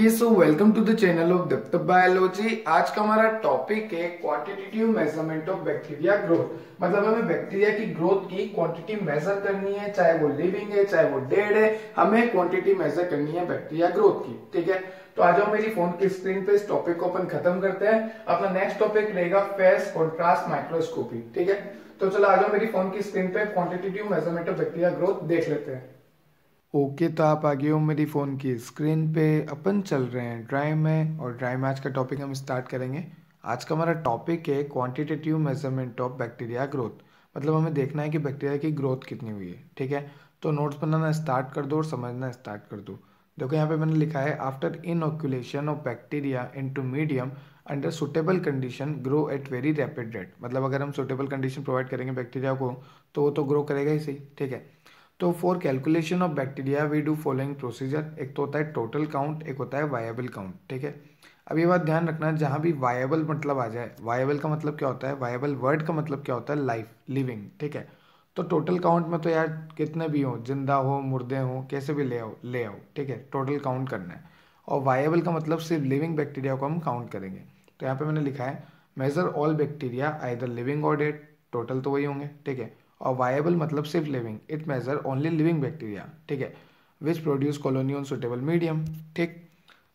okay so welcome to the channel of दत्तब biology आज का हमारा टॉपिक है quantitative measurement of bacteria growth मतलब हमें बैक्टीरिया की ग्रोथ की क्वांटिटी मेजर करनी है चाहे वो लिविंग है चाहे वो डेड है हमें क्वांटिटी मेजर करनी है बैक्टीरिया ग्रोथ की ठीक है तो आ जाओ मेरी फोन की स्क्रीन पे इस टॉपिक को अपन खत्म करते हैं अपना नेक्स्ट टॉपिक रहेगा फेस कॉन्ट्रास्ट माइक्रोस्कोपी ठीक है तो चलो आ जाओ मेरी फोन की स्क्रीन पे quantitative measurement of bacteria growth देख लेते हैं ओके तो आप आगे हो मेरी फ़ोन की स्क्रीन पे अपन चल रहे हैं ड्राइव में और ड्राइव में आज का टॉपिक हम स्टार्ट करेंगे आज का हमारा टॉपिक है quantitative measurement of bacteria growth मतलब हमें देखना है कि बैक्टीरिया की ग्रोथ कितनी हुई है ठीक है तो नोट्स बनाना स्टार्ट कर दो और समझना स्टार्ट कर दो देखो यहाँ पे मैंने लिखा है after inoculation of bacteria in medium under suitable condition grow at very rapid rate मतलब अगर हम सुटेबल कंडीशन प्रोवाइड करेंगे बैक्टीरिया को तो वो तो ग्रो करेगा ही सही ठीक है तो for calculation of bacteria we do following procedure एक तो होता है टोटल काउंट एक होता है वायबल काउंट ठीक है अब ये बात ध्यान रखना जहाँ भी वायबल मतलब आ जाए वायबल का मतलब क्या होता है वायबल वर्ड का मतलब क्या होता है लाइफ लिविंग ठीक है तो टोटल काउंट में तो यार कितने भी हों जिंदा हो मुर्दे हों कैसे भी ले आओ ले आओ ठीक है टोटल काउंट करना है और वायबल का मतलब सिर्फ लिविंग बैक्टीरिया को हम काउंट करेंगे तो यहाँ पे मैंने लिखा है measure all bacteria I living और डेड टोटल तो वही होंगे ठीक है और वायबल मतलब सिर्फ living it measure only living bacteria ठीक है which produce colony on suitable medium ठीक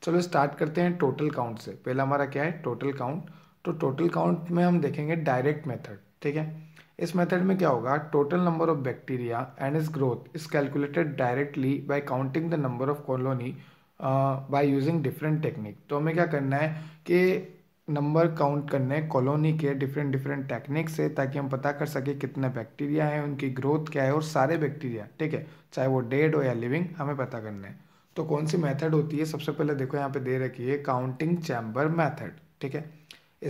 चलो स्टार्ट करते हैं टोटल काउंट से पहला हमारा क्या है टोटल काउंट तो टोटल काउंट में हम देखेंगे डायरेक्ट मेथड ठीक है इस मेथड में क्या होगा total number of bacteria and is growth is calculated directly by counting the number of colony by using different technique तो हमें क्या करना है कि नंबर काउंट करने कॉलोनी के डिफरेंट डिफरेंट टेक्निक से ताकि हम पता कर सके कितने बैक्टीरिया हैं उनकी ग्रोथ क्या है और सारे बैक्टीरिया ठीक है चाहे वो डेड हो या लिविंग हमें पता करना है तो कौन सी मेथड होती है सबसे पहले देखो यहाँ पे दे रखी है काउंटिंग चैम्बर मेथड ठीक है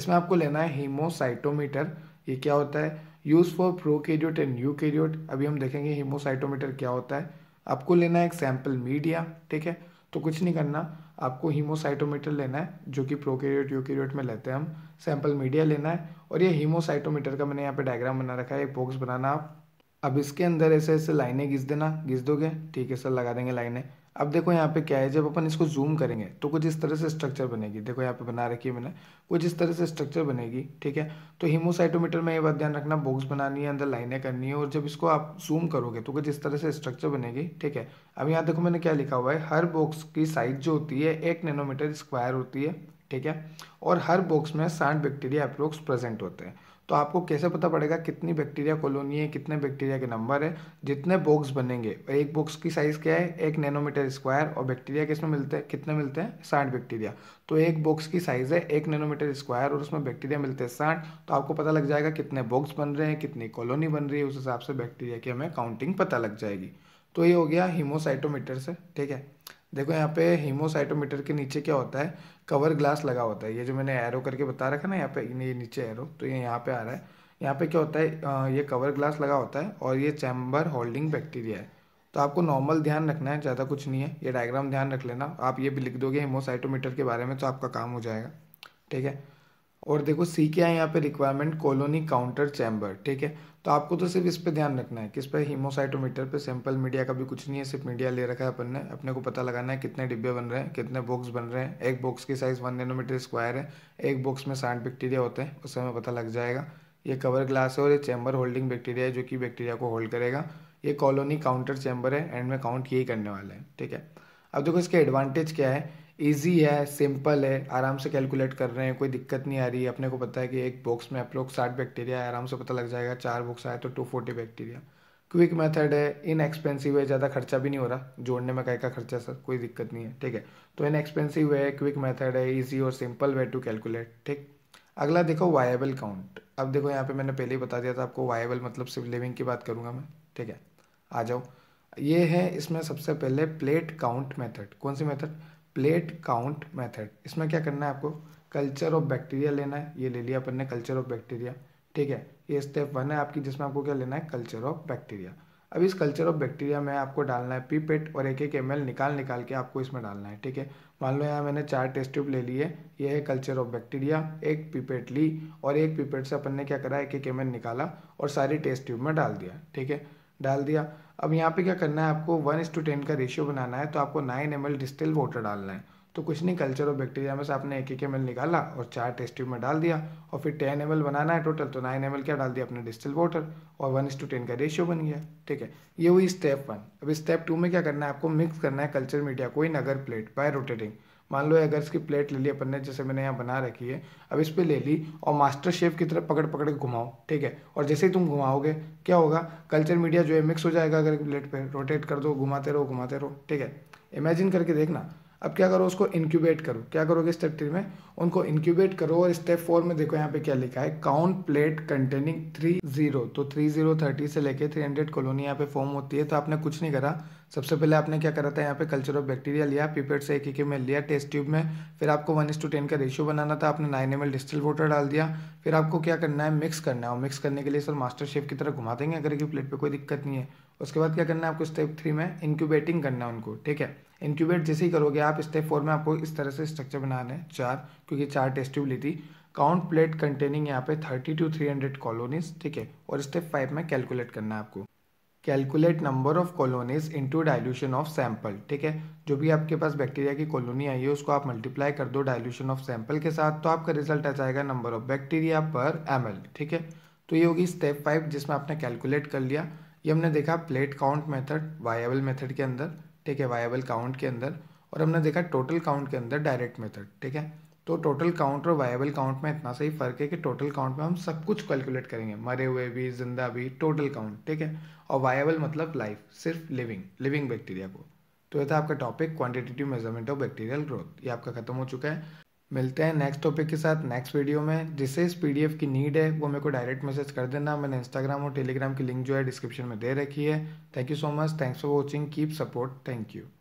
इसमें आपको लेना है हीमोसाइटोमीटर ये क्या होता है use for prokaryote and eukaryote अभी हम देखेंगे हीमोसाइटोमीटर क्या होता है आपको लेना है एक सैम्पल मीडिया ठीक है तो कुछ नहीं करना आपको हीमोसाइटोमीटर लेना है जो कि प्रोकेरियोट यूकेरियोट में लेते हैं हम सैंपल मीडिया लेना है और ये हीमोसाइटोमीटर का मैंने यहाँ पे डायग्राम बना रखा है एक बॉक्स बनाना आप अब इसके अंदर ऐसे ऐसे लाइनें घिस देना घिस दोगे ठीक है सर लगा देंगे लाइनें अब देखो यहाँ पे क्या है जब अपन इसको जूम करेंगे तो कुछ इस तरह से स्ट्रक्चर बनेगी देखो यहाँ पे बना रखी है मैंने कुछ इस तरह से स्ट्रक्चर बनेगी ठीक है तो हीमोसाइटोमीटर में ये बात ध्यान रखना बॉक्स बनानी है अंदर लाइनें करनी है और जब इसको आप जूम करोगे तो कुछ इस तरह से स्ट्रक्चर बनेगी ठीक है अब यहाँ देखो मैंने क्या लिखा हुआ है हर बॉक्स की साइज जो होती है एक नैनोमीटर स्क्वायर होती है ठीक है और हर बॉक्स में साठ बैक्टीरिया अप्रोक्स प्रेजेंट होते हैं तो आपको कैसे पता पड़ेगा कितनी बैक्टीरिया कॉलोनी है कितने बैक्टीरिया के नंबर है जितने बॉक्स बनेंगे एक बॉक्स की साइज़ क्या है एक नैनोमीटर स्क्वायर और बैक्टीरिया किसमें मिलते हैं कितने मिलते हैं साठ बैक्टीरिया तो एक बॉक्स की साइज़ है एक नैनोमीटर स्क्वायर और उसमें बैक्टीरिया मिलते हैं साठ तो आपको पता लग जाएगा कितने बॉक्स बन रहे हैं कितनी कॉलोनी बन रही है उस हिसाब से बैक्टीरिया की हमें काउंटिंग पता लग जाएगी तो ये हो गया हीमोसाइटोमीटर से ठीक है देखो यहाँ पे हीमोसाइटोमीटर के नीचे क्या होता है कवर ग्लास लगा होता है ये जो मैंने एरो करके बता रखा ना यहाँ पे ये नीचे एरो तो ये यहाँ पे आ रहा है यहाँ पे क्या होता है ये कवर ग्लास लगा होता है और ये चैम्बर होल्डिंग बैक्टीरिया है तो आपको नॉर्मल ध्यान रखना है ज़्यादा कुछ नहीं है ये डायग्राम ध्यान रख लेना आप ये भी लिख दोगे हीमोसाइटोमीटर के बारे में तो आपका काम हो जाएगा ठीक है और देखो सी क्या है यहाँ पे रिक्वायरमेंट कॉलोनी काउंटर चैम्बर ठीक है तो आपको तो सिर्फ इस पे ध्यान रखना है किस पे हीमोसाइटोमीटर पे सैंपल मीडिया का भी कुछ नहीं है सिर्फ मीडिया ले रखा है अपन ने अपने को पता लगाना है कितने डिब्बे बन रहे हैं कितने बॉक्स बन रहे हैं एक बॉक्स की साइज़ वन नैनोमीटर स्क्वायर है एक बॉक्स में साठ बैक्टीरिया होते हैं उससे हमें पता लग जाएगा ये कवर ग्लास है और ये चैम्बर होल्डिंग बैक्टीरिया है जो कि बैक्टीरिया को होल्ड करेगा ये कॉलोनी काउंटर चैम्बर है एंड में काउंट यही करने वाला है ठीक है अब देखो इसके एडवांटेज क्या है ईजी है सिंपल है आराम से कैलकुलेट कर रहे हैं कोई दिक्कत नहीं आ रही है अपने को पता है कि एक बॉक्स में आप लोग साठ बैक्टीरिया है आराम से पता लग जाएगा चार बॉक्स आए तो two forty bacteria quick method है इन एक्सपेंसिव है ज़्यादा खर्चा भी नहीं हो रहा जोड़ने में कहीं का खर्चा सर कोई दिक्कत नहीं है ठीक है तो इन एक्सपेंसिव है क्विक मेथड है ईजी और सिंपल वे टू कैलकुलेट ठीक अगला देखो वायबल काउंट अब देखो यहाँ पे मैंने पहले ही बता दिया था आपको वायबल मतलब सिर्फ लिविंग की बात करूँगा मैं ठीक है आ जाओ ये है इसमें सबसे पहले प्लेट काउंट मेथड कौन सी मेथड प्लेट काउंट मेथड इसमें क्या करना है आपको कल्चर ऑफ बैक्टीरिया लेना है ये ले लिया अपन ने कल्चर ऑफ बैक्टीरिया ठीक है ये स्टेप वन है आपकी जिसमें आपको क्या लेना है कल्चर ऑफ बैक्टीरिया अब इस कल्चर ऑफ बैक्टीरिया में आपको डालना है पीपेट और एक एक एम निकाल निकाल के आपको इसमें डालना है ठीक है मान लो यहाँ मैंने चार टेस्ट ट्यूब ले लिए ये है कल्चर ऑफ बैक्टीरिया एक पीपेट ली और एक पीपेट से अपन ने क्या करा एक एक एम निकाला और सारी टेस्ट ट्यूब में डाल दिया ठीक है डाल दिया अब यहाँ पे क्या करना है आपको वन इस टू टेन का रेशियो बनाना है तो आपको nine M L distil water डालना है तो कुछ नहीं कल्चर और बैक्टीरिया में से आपने एक एक एम निकाला और चार टेस्ट ट्यूब में डाल दिया और फिर टेन एम बनाना है टोटल तो नाइन एम क्या डाल दिया अपने डिस्टिल वाटर और वन इस टू टेन का रेशियो बन गया ठीक है ये हुई स्टेप वन अब स्टेप टू में क्या करना है आपको मिक्स करना है कल्चर मीडिया को इन अगर प्लेट बाय रोटेटिंग मान लो अगर इसकी प्लेट ले ली अपन ने जैसे मैंने यहाँ बना रखी है अब इस पर ले ली और मास्टर शेफ की तरफ पकड़ पकड़ के घुमाओ ठीक है और जैसे ही तुम घुमाओगे क्या होगा कल्चर मीडिया जो है मिक्स हो जाएगा अगर प्लेट पर रोटेट कर दो घुमाते रहो घुमाते रहो ठीक है इमेजिन करके देखना अब क्या करो उसको इंक्यूबेट करो क्या करोगे स्टेप थ्री में उनको इंक्यूबेट करो और स्टेप फोर में देखो यहाँ पे क्या लिखा है count plate containing three zero तो थ्री जीरो थर्टी से लेके थ्री हंड्रेड कॉलोनी यहाँ पे फॉर्म होती है तो आपने कुछ नहीं करा सबसे पहले आपने क्या करा था यहाँ पे कल्चर ऑफ बैक्टीरिया लिया पीपेट से एक एक में लिया टेस्ट ट्यूब में फिर आपको वन इस टू टेन का रेशियो बनाना था आपने nine M L distil water डाल दिया फिर आपको क्या करना है मिक्स करना है और मिक्स करने के लिए सर मास्टर शेफ की तरह घुमा देंगे अगर की प्लेट पर कोई दिक्कत नहीं है उसके बाद क्या करना है आपको स्टेप थ्री में इंक्यूबेटिंग करना है उनको ठीक है इंक्यूबेट जैसे ही करोगे आप स्टेप फोर में आपको इस तरह से स्ट्रक्चर बनाना है चार क्योंकि चार टेस्ट ट्यूब ली थी काउंट प्लेट कंटेनिंग यहाँ पे thirty to three hundred colonies ठीक है और स्टेप फाइव में कैलकुलेट करना है आपको calculate number of colonies into dilution of sample ठीक है जो भी आपके पास बैक्टीरिया की कॉलोनी आई है उसको आप मल्टीप्लाई कर दो डाइल्यूशन ऑफ सैंपल के साथ तो आपका रिजल्ट आ जाएगा number of bacteria per M ठीक है तो ये होगी स्टेप फाइव जिसमें आपने कैलकुलेट कर लिया ये हमने देखा plate count method viable method के अंदर ठीक है वायबल काउंट के अंदर और हमने देखा टोटल काउंट के अंदर डायरेक्ट मेथड ठीक है तो टोटल काउंट और वायबल काउंट में इतना सही फ़र्क है कि टोटल काउंट में हम सब कुछ कैलकुलेट करेंगे मरे हुए भी जिंदा भी टोटल काउंट ठीक है और वायबल मतलब लाइफ सिर्फ लिविंग लिविंग बैक्टीरिया को तो ये था आपका topic quantitative measurement of bacterial growth ये आपका खत्म हो चुका है मिलते हैं नेक्स्ट टॉपिक के साथ नेक्स्ट वीडियो में जिसे इस पी की नीड है वो मेरे को डायरेक्ट मैसेज कर देना मैंने इंस्टाग्राम और टेलीग्राम की लिंक जो है डिस्क्रिप्शन में दे रखी है thank you so much thanks for watching keep support thank you